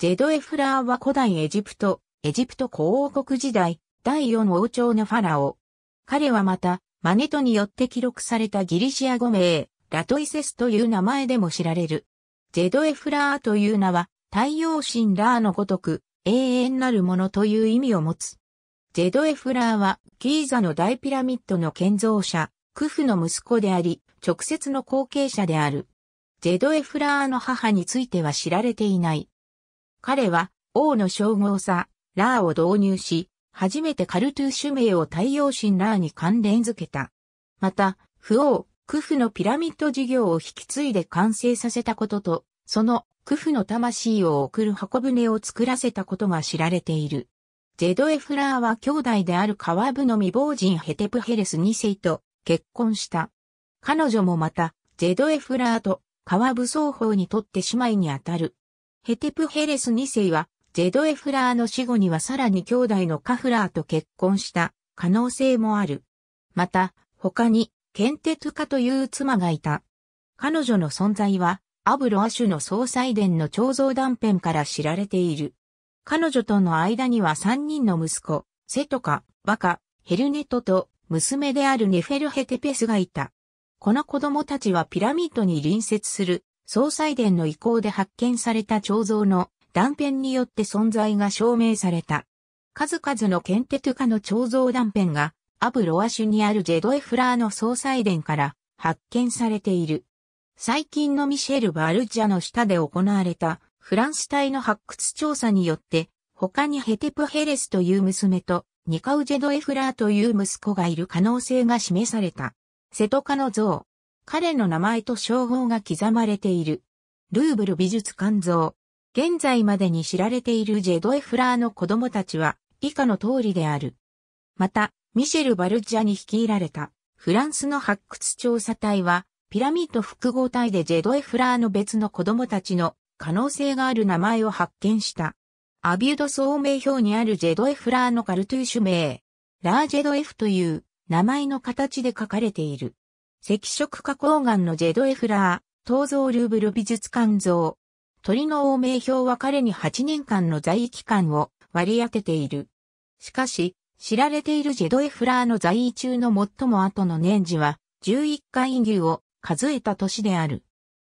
ジェドエフラーは古代エジプト、エジプト古王国時代、第四王朝のファラオ。彼はまた、マネトによって記録されたギリシア語名、ラトイセスという名前でも知られる。ジェドエフラーという名は、太陽神ラーのごとく、永遠なるものという意味を持つ。ジェドエフラーは、ギーザの大ピラミッドの建造者、クフの息子であり、直接の後継者である。ジェドエフラーの母については知られていない。彼は王の称号さ、ラーを導入し、初めてカルトゥーシュ名を太陽神ラーに関連づけた。また、不王、クフのピラミッド事業を引き継いで完成させたことと、そのクフの魂を送る箱舟を作らせたことが知られている。ジェドエフラーは兄弟であるカワブの未亡人ヘテプヘレス2世と結婚した。彼女もまた、ジェドエフラーとカワブ双方にとって姉妹にあたる。ヘテプヘレス2世は、ゼドエフラーの死後にはさらに兄弟のカフラーと結婚した可能性もある。また、他に、ケンテトゥカという妻がいた。彼女の存在は、アブロアシュの総裁殿の彫像断片から知られている。彼女との間には3人の息子、セトカ、バカ、ヘルネトと娘であるネフェルヘテペスがいた。この子供たちはピラミッドに隣接する総裁殿の意向で発見された彫像の断片によって存在が証明された。数々のケンテトゥカの彫像断片が、アブロアシュにあるジェドエフラーの総裁殿から発見されている。最近のミシェル・バルジャの下で行われたフランス隊の発掘調査によって、他にヘテプヘレスという娘とニカウジェドエフラーという息子がいる可能性が示された。瀬戸カの像、彼の名前と称号が刻まれている。ルーブル美術館像。現在までに知られているジェドエフラーの子供たちは以下の通りである。また、ミシェル・バルジャに率いられたフランスの発掘調査隊はピラミッド複合体でジェドエフラーの別の子供たちの可能性がある名前を発見した。アビュード総名表にあるジェドエフラーのカルトゥーシュ名、ラージェドエフという名前の形で書かれている。赤色花崗岩のジェドエフラー、東蔵ルーブル美術館像。鳥の王名表は彼に8年間の在位期間を割り当てている。しかし、知られているジェドエフラーの在位中の最も後の年次は、11回牛を数えた年である。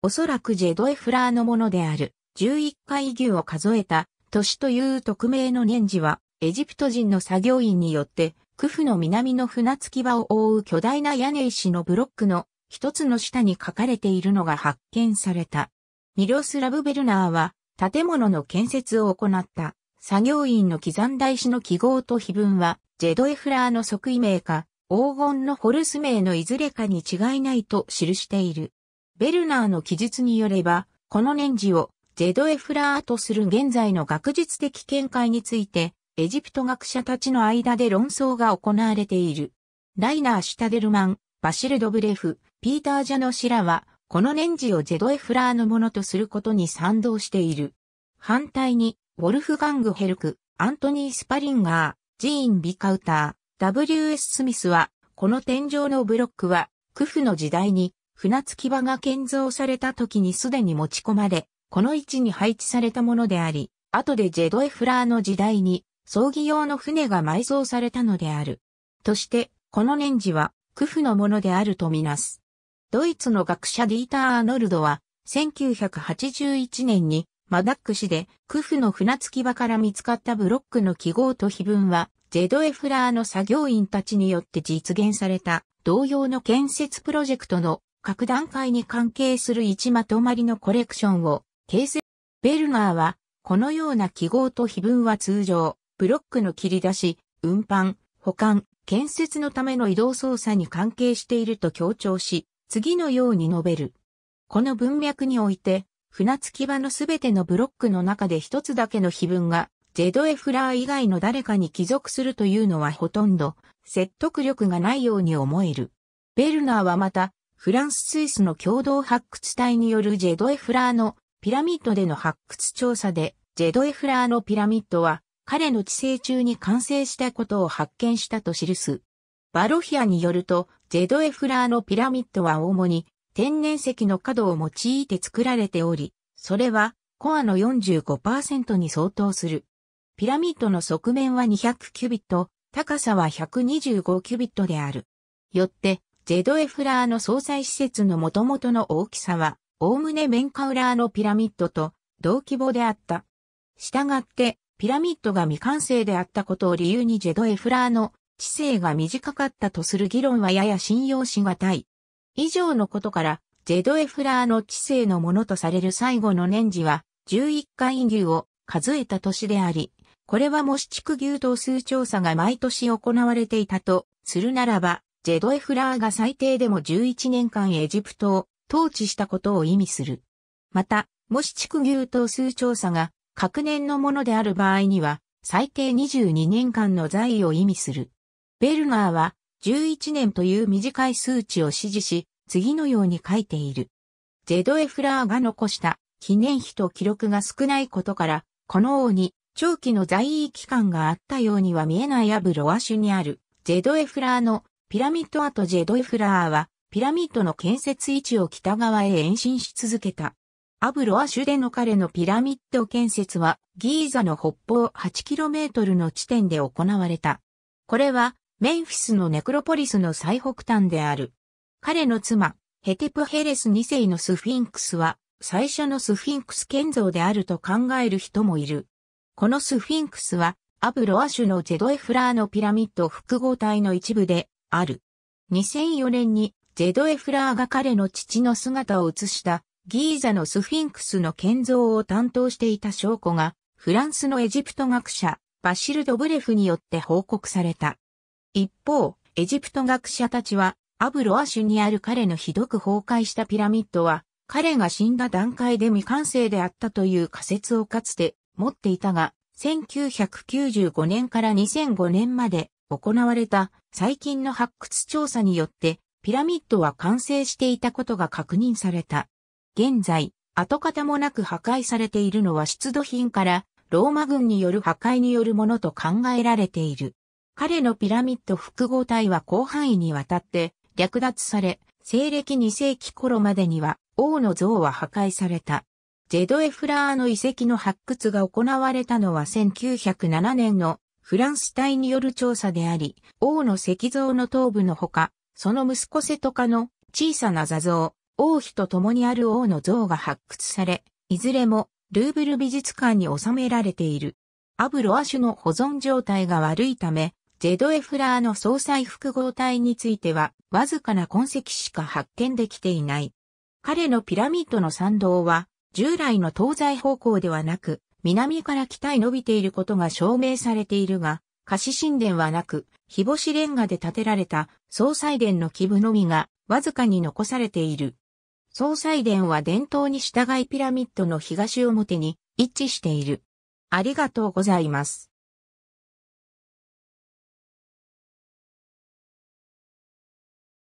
おそらくジェドエフラーのものである、11回牛を数えた年という匿名の年次は、エジプト人の作業員によって区府の南の船着き場を覆う巨大な屋根石のブロックの一つの下に書かれているのが発見された。ミロスラブ・ベルナーは建物の建設を行った作業員の刻んだ石の記号と碑文はジェドエフラーの即位名か黄金のホルス名のいずれかに違いないと記している。ベルナーの記述によれば、この年次をジェドエフラーとする現在の学術的見解についてエジプト学者たちの間で論争が行われている。ライナー・シュタデルマン、バシル・ドブレフ、ピーター・ジャノシラは、この年次をジェドエフラーのものとすることに賛同している。反対に、ウォルフガング・ヘルク、アントニー・スパリンガー、ジーン・ビカウター、W.S. スミスは、この天井のブロックは、クフの時代に、船着き場が建造された時にすでに持ち込まれ、この位置に配置されたものであり、後でジェドエフラーの時代に葬儀用の船が埋葬されたのである。として、この年次は、クフのものであるとみなす。ドイツの学者ディーター・アーノルドは、1981年に、マダック市で、クフの船着き場から見つかったブロックの記号と碑文は、ェドエフラーの作業員たちによって実現された、同様の建設プロジェクトの各段階に関係する一まとまりのコレクションを形成。ベルガーは、このような記号と碑文は通常、ブロックの切り出し、運搬、保管、建設のための移動操作に関係していると強調し、次のように述べる。この文脈において、船着き場のすべてのブロックの中で一つだけの碑文が、ジェド・エフラー以外の誰かに帰属するというのはほとんど説得力がないように思える。ベルナーはまた、フランス・スイスの共同発掘隊によるジェド・エフラーのピラミッドでの発掘調査で、ジェド・エフラーのピラミッドは彼の治世中に完成したことを発見したと記す。バロヒアによると、ジェドエフラーのピラミッドは主に天然石の角を用いて作られており、それはコアの45%に相当する。ピラミッドの側面は200キュビット、高さは125キュビットである。よって、ジェドエフラーの総裁施設の元々の大きさは、おおむねメンカウラーのピラミッドと同規模であった。したがって、ピラミッドが未完成であったことを理由にジェドエフラーの知性が短かったとする議論はやや信用しがたい。以上のことから、ジェドエフラーの知性のものとされる最後の年次は、11回牛を数えた年であり、これはもし畜牛頭数調査が毎年行われていたとするならば、ジェドエフラーが最低でも11年間エジプトを統治したことを意味する。また、もし区牛頭数調査が各年のものである場合には、最低22年間の在位を意味する。ベルガーは、11年という短い数値を指示し、次のように書いている。ジェドエフラーが残した記念碑と記録が少ないことから、この王に長期の在位期間があったようには見えないアブロア州にあるジェドエフラーのピラミッド跡ジェドエフラーはピラミッドの建設位置を北側へ延伸し続けた。アブロア州での彼のピラミッド建設はギーザの北方 8km の地点で行われた。これはメンフィスのネクロポリスの最北端である。彼の妻、ヘテプヘレス2世のスフィンクスは最初のスフィンクス建造であると考える人もいる。このスフィンクスはアブロア州のジェドエフラーのピラミッド複合体の一部である。2004年にジェドエフラーが彼の父の姿を映したギーザのスフィンクスの建造を担当していた証拠が、フランスのエジプト学者、バシル・ドブレフによって報告された。一方、エジプト学者たちは、アブロアシュにある彼のひどく崩壊したピラミッドは、彼が死んだ段階で未完成であったという仮説をかつて持っていたが、1995年から2005年まで行われた最近の発掘調査によって、ピラミッドは完成していたことが確認された。現在、跡形もなく破壊されているのは出土品からローマ軍による破壊によるものと考えられている。彼のピラミッド複合体は広範囲にわたって略奪され、西暦2世紀頃までには王の像は破壊された。ジェドエフラーの遺跡の発掘が行われたのは1907年のフランス隊による調査であり、王の石像の頭部のほか、その息子瀬戸家の小さな座像、王妃と共にある王の像が発掘され、いずれもルーブル美術館に収められている。アブロア種の保存状態が悪いため、ジェドエフラーの総裁複合体については、わずかな痕跡しか発見できていない。彼のピラミッドの参道は、従来の東西方向ではなく、南から北へ伸びていることが証明されているが、貸し神殿はなく、日干しレンガで建てられた総祭殿の基部のみがわずかに残されている。総裁殿は伝統に従いピラミッドの東表に位置している。ありがとうございます。